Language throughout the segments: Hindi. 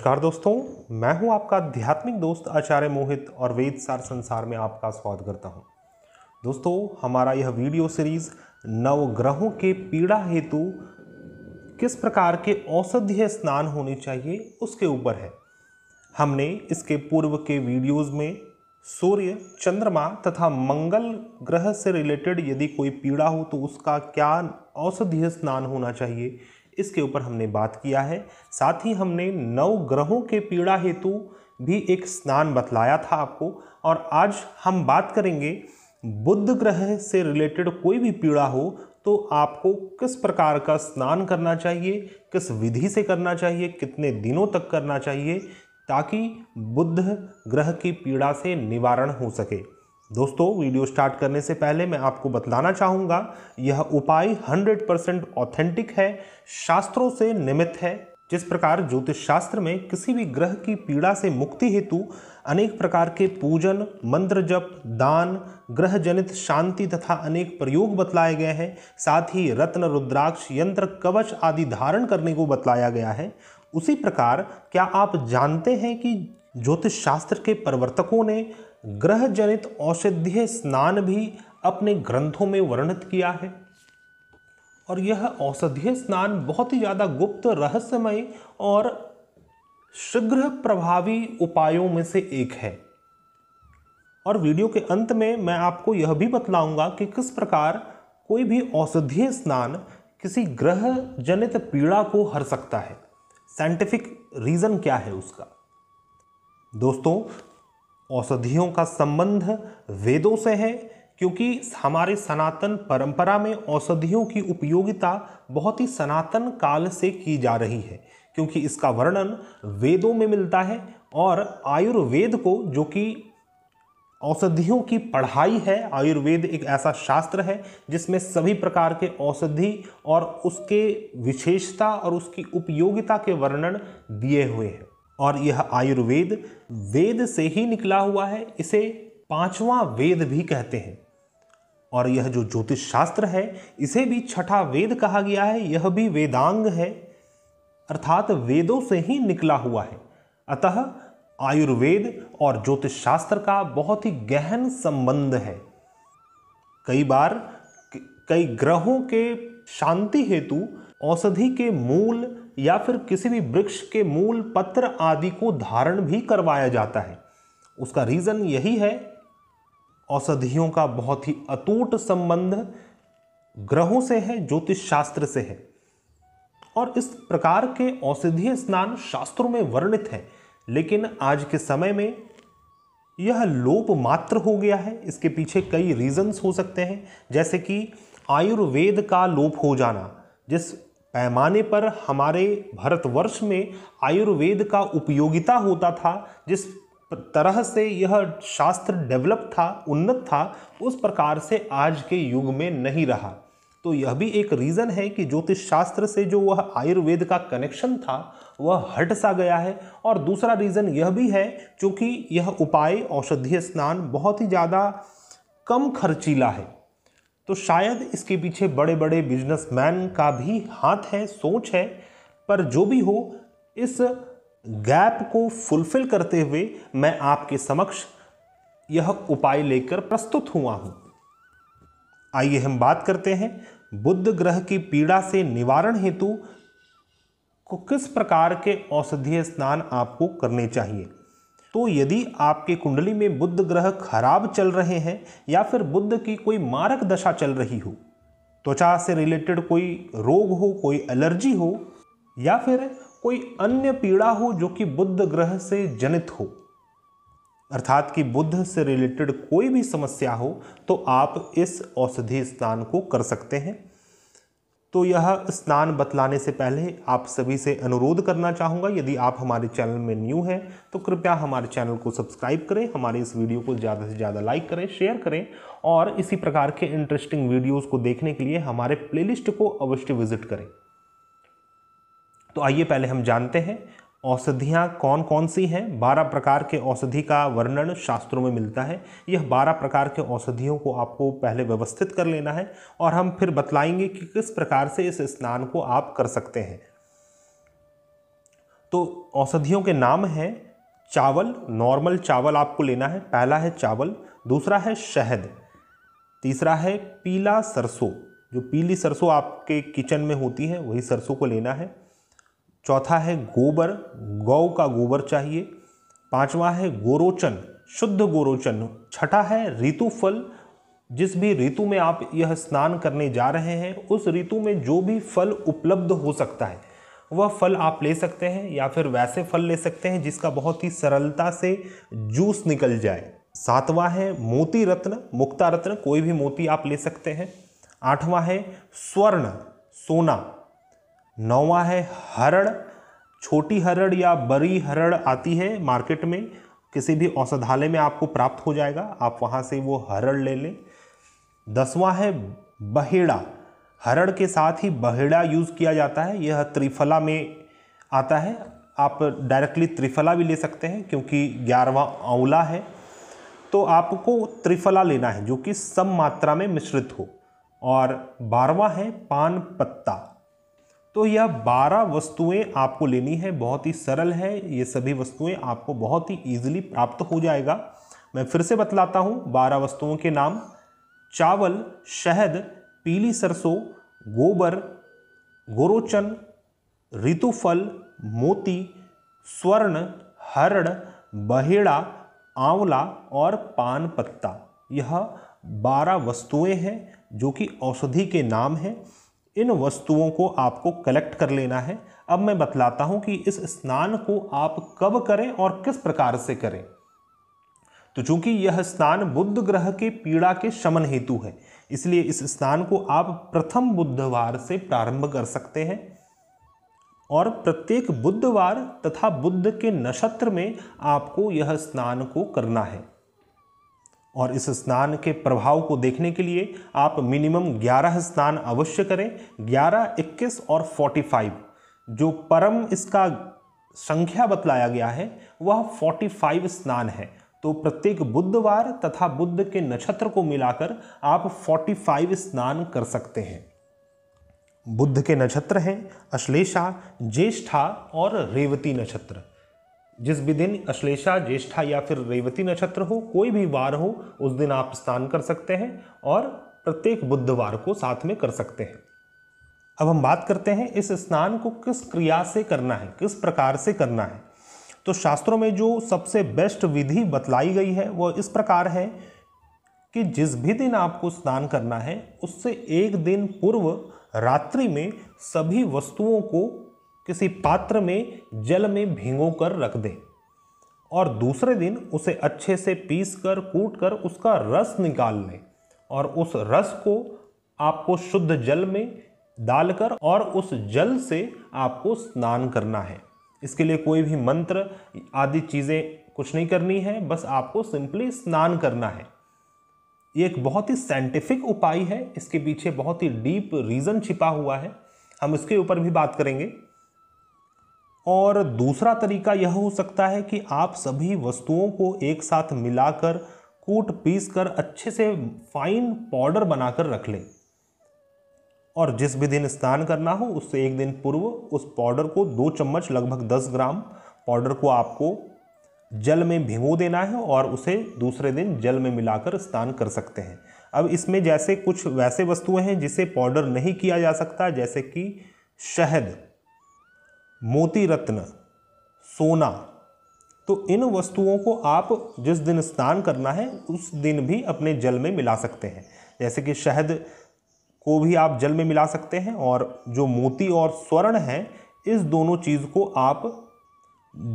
नमस्कार दोस्तों मैं हूं आपका आध्यात्मिक दोस्त आचार्य मोहित और वेद सार संसार में आपका स्वागत करता हूं दोस्तों हमारा यह वीडियो सीरीज नवग्रहों के पीड़ा हेतु किस प्रकार के औषधीय स्नान होने चाहिए उसके ऊपर है हमने इसके पूर्व के वीडियोस में सूर्य चंद्रमा तथा मंगल ग्रह से रिलेटेड यदि कोई पीड़ा हो तो उसका क्या औषधीय स्नान होना चाहिए इसके ऊपर हमने बात किया है साथ ही हमने नौ ग्रहों के पीड़ा हेतु भी एक स्नान बतलाया था आपको और आज हम बात करेंगे बुद्ध ग्रह से रिलेटेड कोई भी पीड़ा हो तो आपको किस प्रकार का स्नान करना चाहिए किस विधि से करना चाहिए कितने दिनों तक करना चाहिए ताकि बुद्ध ग्रह की पीड़ा से निवारण हो सके दोस्तों वीडियो स्टार्ट करने से पहले मैं आपको बतलाना चाहूँगा यह उपाय 100% परसेंट ऑथेंटिक है शास्त्रों से निमित्त है जिस प्रकार ज्योतिष शास्त्र में किसी भी ग्रह की पीड़ा से मुक्ति हेतु अनेक प्रकार के पूजन मंत्र जप दान ग्रह जनित शांति तथा अनेक प्रयोग बतलाए गए हैं साथ ही रत्न रुद्राक्ष यंत्र कवच आदि धारण करने को बतलाया गया है उसी प्रकार क्या आप जानते हैं कि ज्योतिष शास्त्र के प्रवर्तकों ने ग्रह जनित औषधीय स्नान भी अपने ग्रंथों में वर्णित किया है और यह औषधीय स्नान बहुत ही ज़्यादा गुप्त रहस्यमय और शीघ्र प्रभावी उपायों में से एक है और वीडियो के अंत में मैं आपको यह भी बतलाऊंगा कि किस प्रकार कोई भी औषधीय स्नान किसी ग्रह जनित पीड़ा को हर सकता है साइंटिफिक रीज़न क्या है उसका दोस्तों औषधियों का संबंध वेदों से है क्योंकि हमारे सनातन परंपरा में औषधियों की उपयोगिता बहुत ही सनातन काल से की जा रही है क्योंकि इसका वर्णन वेदों में मिलता है और आयुर्वेद को जो कि औषधियों की पढ़ाई है आयुर्वेद एक ऐसा शास्त्र है जिसमें सभी प्रकार के औषधि और उसके विशेषता और उसकी उपयोगिता के वर्णन दिए हुए हैं और यह आयुर्वेद वेद से ही निकला हुआ है इसे पांचवा वेद भी कहते हैं और यह जो ज्योतिष शास्त्र है इसे भी छठा वेद कहा गया है यह भी वेदांग है अर्थात वेदों से ही निकला हुआ है अतः आयुर्वेद और ज्योतिष शास्त्र का बहुत ही गहन संबंध है कई बार कई ग्रहों के शांति हेतु औषधि के मूल या फिर किसी भी वृक्ष के मूल पत्र आदि को धारण भी करवाया जाता है उसका रीज़न यही है औषधियों का बहुत ही अटूट संबंध ग्रहों से है ज्योतिष शास्त्र से है और इस प्रकार के औषधीय स्नान शास्त्रों में वर्णित हैं लेकिन आज के समय में यह लोप मात्र हो गया है इसके पीछे कई रीजंस हो सकते हैं जैसे कि आयुर्वेद का लोप हो जाना जिस पैमाने पर हमारे भारतवर्ष में आयुर्वेद का उपयोगिता होता था जिस तरह से यह शास्त्र डेवलप था उन्नत था उस प्रकार से आज के युग में नहीं रहा तो यह भी एक रीज़न है कि ज्योतिष शास्त्र से जो वह आयुर्वेद का कनेक्शन था वह हट सा गया है और दूसरा रीज़न यह भी है क्योंकि यह उपाय औषधीय स्नान बहुत ही ज़्यादा कम खर्चीला है तो शायद इसके पीछे बड़े बड़े बिजनेसमैन का भी हाथ है सोच है पर जो भी हो इस गैप को फुलफिल करते हुए मैं आपके समक्ष यह उपाय लेकर प्रस्तुत हुआ हूँ आइए हम बात करते हैं बुद्ध ग्रह की पीड़ा से निवारण हेतु को किस प्रकार के औषधीय स्नान आपको करने चाहिए तो यदि आपके कुंडली में बुद्ध ग्रह खराब चल रहे हैं या फिर बुद्ध की कोई मारक दशा चल रही हो त्वचा से रिलेटेड कोई रोग हो कोई एलर्जी हो या फिर कोई अन्य पीड़ा हो जो कि बुद्ध ग्रह से जनित हो अर्थात कि बुद्ध से रिलेटेड कोई भी समस्या हो तो आप इस औषधि स्नान को कर सकते हैं तो यह स्नान बतलाने से पहले आप सभी से अनुरोध करना चाहूँगा यदि आप हमारे चैनल में न्यू हैं तो कृपया हमारे चैनल को सब्सक्राइब करें हमारे इस वीडियो को ज़्यादा से ज़्यादा लाइक करें शेयर करें और इसी प्रकार के इंटरेस्टिंग वीडियोज़ को देखने के लिए हमारे प्लेलिस्ट को अवश्य विजिट करें तो आइए पहले हम जानते हैं औषधियाँ कौन कौन सी हैं बारह प्रकार के औषधि का वर्णन शास्त्रों में मिलता है यह बारह प्रकार के औषधियों को आपको पहले व्यवस्थित कर लेना है और हम फिर बतलाएंगे कि किस प्रकार से इस स्नान को आप कर सकते हैं तो औषधियों के नाम हैं चावल नॉर्मल चावल आपको लेना है पहला है चावल दूसरा है शहद तीसरा है पीला सरसों जो पीली सरसों आपके किचन में होती है वही सरसों को लेना है चौथा है गोबर गौ का गोबर चाहिए पांचवा है गोरोचन शुद्ध गोरोचन छठा है ऋतुफल जिस भी ऋतु में आप यह स्नान करने जा रहे हैं उस ऋतु में जो भी फल उपलब्ध हो सकता है वह फल आप ले सकते हैं या फिर वैसे फल ले सकते हैं जिसका बहुत ही सरलता से जूस निकल जाए सातवां है मोती रत्न मुक्ता रत्न कोई भी मोती आप ले सकते हैं आठवां है स्वर्ण सोना नौवा है हरड़ छोटी हरड़ या बड़ी हरड़ आती है मार्केट में किसी भी औषधालय में आपको प्राप्त हो जाएगा आप वहाँ से वो हरड़ ले लें दसवां है बहेड़ा हरड़ के साथ ही बहेड़ा यूज़ किया जाता है यह त्रिफला में आता है आप डायरेक्टली त्रिफला भी ले सकते हैं क्योंकि ग्यारहवा आंवला है तो आपको त्रिफला लेना है जो कि सम मात्रा में मिश्रित हो और बारवा है पान पत्ता तो यह बारह वस्तुएं आपको लेनी है बहुत ही सरल है ये सभी वस्तुएं आपको बहुत ही ईजिली प्राप्त हो जाएगा मैं फिर से बतलाता हूँ बारह वस्तुओं के नाम चावल शहद पीली सरसों गोबर गोरोचन ऋतुफल मोती स्वर्ण हरण बहेड़ा आंवला और पान पत्ता यह बारह वस्तुएं हैं जो कि औषधि के नाम हैं इन वस्तुओं को आपको कलेक्ट कर लेना है अब मैं बतलाता हूं कि इस स्नान को आप कब करें और किस प्रकार से करें तो चूंकि यह स्नान बुद्ध ग्रह के पीड़ा के शमन हेतु है इसलिए इस स्नान को आप प्रथम बुधवार से प्रारंभ कर सकते हैं और प्रत्येक बुधवार तथा बुद्ध के नक्षत्र में आपको यह स्नान को करना है और इस स्नान के प्रभाव को देखने के लिए आप मिनिमम 11 स्नान अवश्य करें 11, 21 और 45 जो परम इसका संख्या बतलाया गया है वह 45 स्नान है तो प्रत्येक बुधवार तथा बुद्ध के नक्षत्र को मिलाकर आप 45 स्नान कर सकते हैं बुद्ध के नक्षत्र हैं अश्लेषा ज्येष्ठा और रेवती नक्षत्र जिस भी दिन अश्लेषा ज्येष्ठा या फिर रेवती नक्षत्र हो कोई भी वार हो उस दिन आप स्नान कर सकते हैं और प्रत्येक बुधवार को साथ में कर सकते हैं अब हम बात करते हैं इस स्नान को किस क्रिया से करना है किस प्रकार से करना है तो शास्त्रों में जो सबसे बेस्ट विधि बतलाई गई है वह इस प्रकार है कि जिस भी दिन आपको स्नान करना है उससे एक दिन पूर्व रात्रि में सभी वस्तुओं को किसी पात्र में जल में भिगो कर रख दें और दूसरे दिन उसे अच्छे से पीस कर कूट कर उसका रस निकाल लें और उस रस को आपको शुद्ध जल में डालकर और उस जल से आपको स्नान करना है इसके लिए कोई भी मंत्र आदि चीज़ें कुछ नहीं करनी है बस आपको सिंपली स्नान करना है ये एक बहुत ही साइंटिफिक उपाय है इसके पीछे बहुत ही डीप रीज़न छिपा हुआ है हम इसके ऊपर भी बात करेंगे और दूसरा तरीका यह हो सकता है कि आप सभी वस्तुओं को एक साथ मिलाकर कूट पीस कर अच्छे से फाइन पाउडर बनाकर रख लें और जिस भी दिन स्नान करना हो उससे एक दिन पूर्व उस पाउडर को दो चम्मच लगभग दस ग्राम पाउडर को आपको जल में भिगो देना है और उसे दूसरे दिन जल में मिलाकर स्नान कर सकते हैं अब इसमें जैसे कुछ वैसे वस्तुएं हैं जिसे पाउडर नहीं किया जा सकता जैसे कि शहद मोती रत्न सोना तो इन वस्तुओं को आप जिस दिन स्नान करना है उस दिन भी अपने जल में मिला सकते हैं जैसे कि शहद को भी आप जल में मिला सकते हैं और जो मोती और स्वर्ण है इस दोनों चीज़ को आप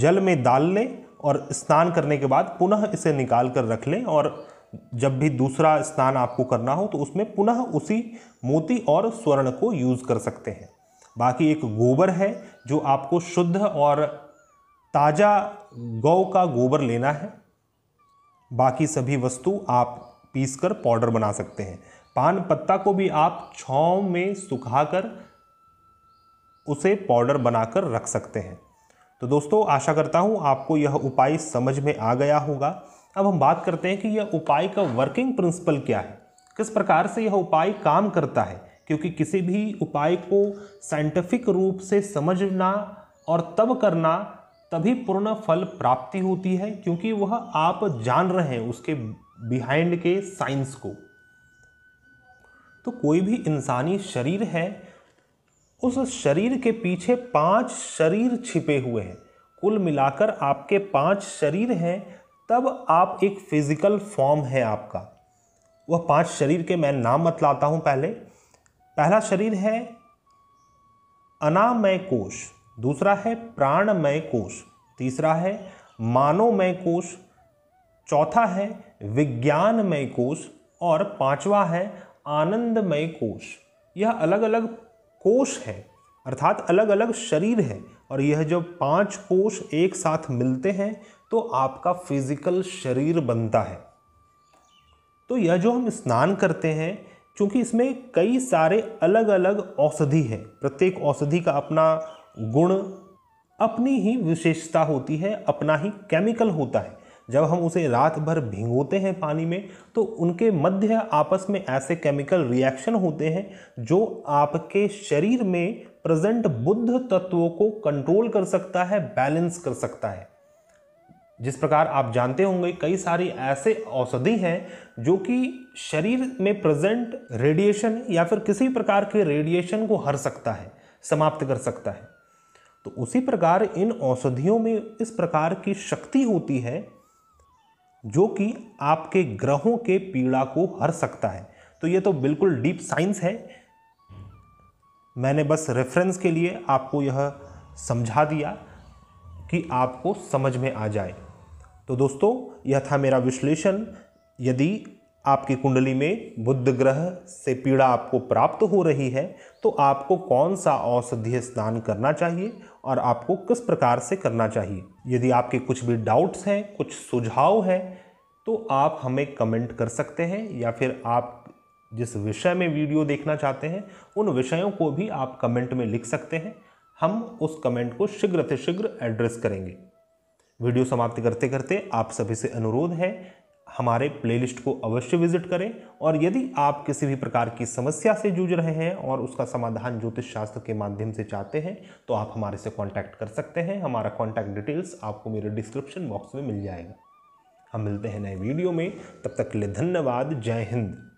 जल में डाल लें और स्नान करने के बाद पुनः इसे निकाल कर रख लें और जब भी दूसरा स्नान आपको करना हो तो उसमें पुनः उसी मोती और स्वर्ण को यूज़ कर सकते हैं बाकी एक गोबर है जो आपको शुद्ध और ताज़ा गौ का गोबर लेना है बाकी सभी वस्तु आप पीस कर पाउडर बना सकते हैं पान पत्ता को भी आप छाँव में सुखाकर उसे पाउडर बनाकर रख सकते हैं तो दोस्तों आशा करता हूँ आपको यह उपाय समझ में आ गया होगा अब हम बात करते हैं कि यह उपाय का वर्किंग प्रिंसिपल क्या है किस प्रकार से यह उपाय काम करता है क्योंकि किसी भी उपाय को साइंटिफिक रूप से समझना और तब करना तभी पूर्ण फल प्राप्ति होती है क्योंकि वह आप जान रहे हैं उसके बिहाइंड के साइंस को तो कोई भी इंसानी शरीर है उस शरीर के पीछे पांच शरीर छिपे हुए हैं कुल मिलाकर आपके पांच शरीर हैं तब आप एक फिजिकल फॉर्म है आपका वह पांच शरीर के मैं नाम बतलाता हूँ पहले पहला शरीर है अनामय कोश दूसरा है प्राणमय कोश तीसरा है मानवमय कोश चौथा है विज्ञानमय कोश और पांचवा है आनंदमय कोश यह अलग अलग कोश है अर्थात अलग अलग शरीर है और यह जब पांच कोश एक साथ मिलते हैं तो आपका फिजिकल शरीर बनता है तो यह जो हम स्नान करते हैं क्योंकि इसमें कई सारे अलग अलग औषधि हैं प्रत्येक औषधि का अपना गुण अपनी ही विशेषता होती है अपना ही केमिकल होता है जब हम उसे रात भर भिंगोते हैं पानी में तो उनके मध्य आपस में ऐसे केमिकल रिएक्शन होते हैं जो आपके शरीर में प्रेजेंट बुद्ध तत्वों को कंट्रोल कर सकता है बैलेंस कर सकता है जिस प्रकार आप जानते होंगे कई सारी ऐसे औषधि हैं जो कि शरीर में प्रेजेंट रेडिएशन या फिर किसी प्रकार के रेडिएशन को हर सकता है समाप्त कर सकता है तो उसी प्रकार इन औषधियों में इस प्रकार की शक्ति होती है जो कि आपके ग्रहों के पीड़ा को हर सकता है तो ये तो बिल्कुल डीप साइंस है मैंने बस रेफरेंस के लिए आपको यह समझा दिया कि आपको समझ में आ जाए तो दोस्तों यह था मेरा विश्लेषण यदि आपकी कुंडली में बुद्ध ग्रह से पीड़ा आपको प्राप्त हो रही है तो आपको कौन सा औषधीय स्नान करना चाहिए और आपको किस प्रकार से करना चाहिए यदि आपके कुछ भी डाउट्स हैं कुछ सुझाव हैं तो आप हमें कमेंट कर सकते हैं या फिर आप जिस विषय में वीडियो देखना चाहते हैं उन विषयों को भी आप कमेंट में लिख सकते हैं हम उस कमेंट को शीघ्र से शीघ्र एड्रेस करेंगे वीडियो समाप्त करते करते आप सभी से अनुरोध है हमारे प्लेलिस्ट को अवश्य विजिट करें और यदि आप किसी भी प्रकार की समस्या से जूझ रहे हैं और उसका समाधान ज्योतिष शास्त्र के माध्यम से चाहते हैं तो आप हमारे से कांटेक्ट कर सकते हैं हमारा कांटेक्ट डिटेल्स आपको मेरे डिस्क्रिप्शन बॉक्स में मिल जाएगा हम मिलते हैं नए वीडियो में तब तक के लिए धन्यवाद जय हिंद